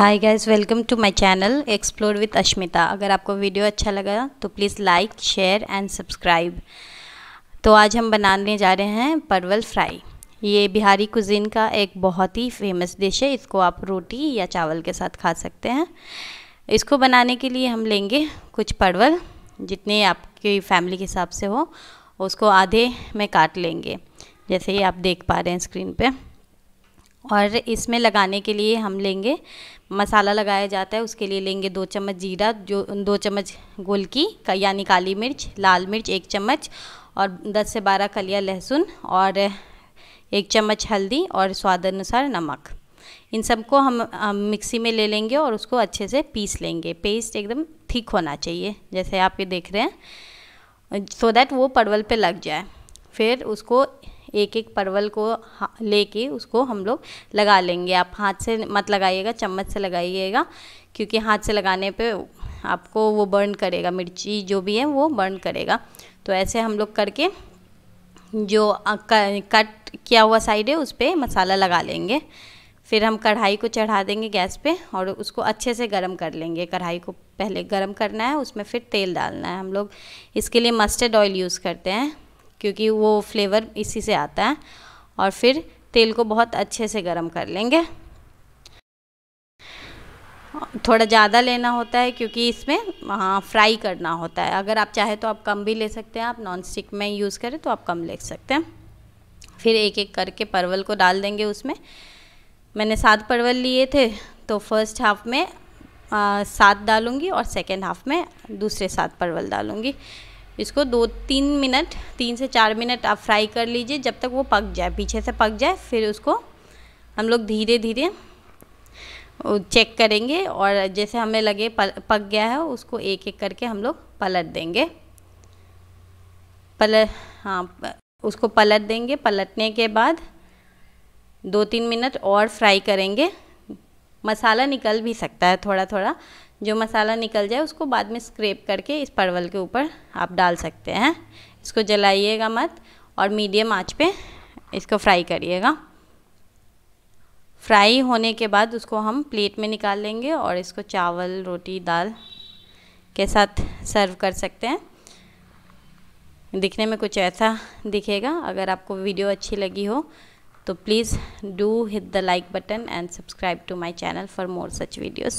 hi guys welcome to my channel explore with Ashmita अगर आपको video अच्छा लगा तो please like share and subscribe तो आज हम बनाने जा रहे हैं परवल फ्राई ये बिहारी कुजीन का एक बहुत ही फेमस डिश है इसको आप रोटी या चावल के साथ खा सकते हैं इसको बनाने के लिए हम लेंगे कुछ परवल जितने आपकी फैमिली के हिसाब से हो उसको आधे में काट लेंगे जैसे ये आप देख पा रहे हैं स्क्रीन पर और इसमें लगाने के लिए हम लेंगे मसाला लगाया जाता है उसके लिए लेंगे दो चम्मच जीरा जो दो चम्मच गोल की यानी काली मिर्च लाल मिर्च एक चम्मच और 10 से 12 कलिया लहसुन और एक चम्मच हल्दी और स्वाद अनुसार नमक इन सबको हम, हम मिक्सी में ले लेंगे और उसको अच्छे से पीस लेंगे पेस्ट एकदम ठीक होना चाहिए जैसे आप ये देख रहे हैं सो so दैट वो परवल पे लग जाए फिर उसको एक एक परवल को लेके उसको हम लोग लगा लेंगे आप हाथ से मत लगाइएगा चम्मच से लगाइएगा क्योंकि हाथ से लगाने पे आपको वो बर्न करेगा मिर्ची जो भी है वो बर्न करेगा तो ऐसे हम लोग करके जो कट किया हुआ साइड है उस पर मसाला लगा लेंगे फिर हम कढ़ाई को चढ़ा देंगे गैस पे और उसको अच्छे से गर्म कर लेंगे कढ़ाई को पहले गर्म करना है उसमें फिर तेल डालना है हम लोग इसके लिए मस्टर्ड ऑयल यूज़ करते हैं क्योंकि वो फ्लेवर इसी से आता है और फिर तेल को बहुत अच्छे से गर्म कर लेंगे थोड़ा ज़्यादा लेना होता है क्योंकि इसमें हाँ फ्राई करना होता है अगर आप चाहे तो आप कम भी ले सकते हैं आप नॉन स्टिक में यूज़ करें तो आप कम ले सकते हैं फिर एक एक करके परवल को डाल देंगे उसमें मैंने सात परवल लिए थे तो फर्स्ट हाफ़ में सात डालूँगी और सेकेंड हाफ़ में दूसरे सात परवल डालूँगी इसको दो तीन मिनट तीन से चार मिनट आप फ्राई कर लीजिए जब तक वो पक जाए पीछे से पक जाए फिर उसको हम लोग धीरे धीरे चेक करेंगे और जैसे हमें लगे पक गया है उसको एक एक करके हम लोग पलट देंगे पलट हाँ उसको पलट देंगे पलटने के बाद दो तीन मिनट और फ्राई करेंगे मसाला निकल भी सकता है थोड़ा थोड़ा जो मसाला निकल जाए उसको बाद में स्क्रेप करके इस परवल के ऊपर आप डाल सकते हैं इसको जलाइएगा मत और मीडियम आँच पे इसको फ्राई करिएगा फ्राई होने के बाद उसको हम प्लेट में निकाल लेंगे और इसको चावल रोटी दाल के साथ सर्व कर सकते हैं दिखने में कुछ ऐसा दिखेगा अगर आपको वीडियो अच्छी लगी हो so please do hit the like button and subscribe to my channel for more such videos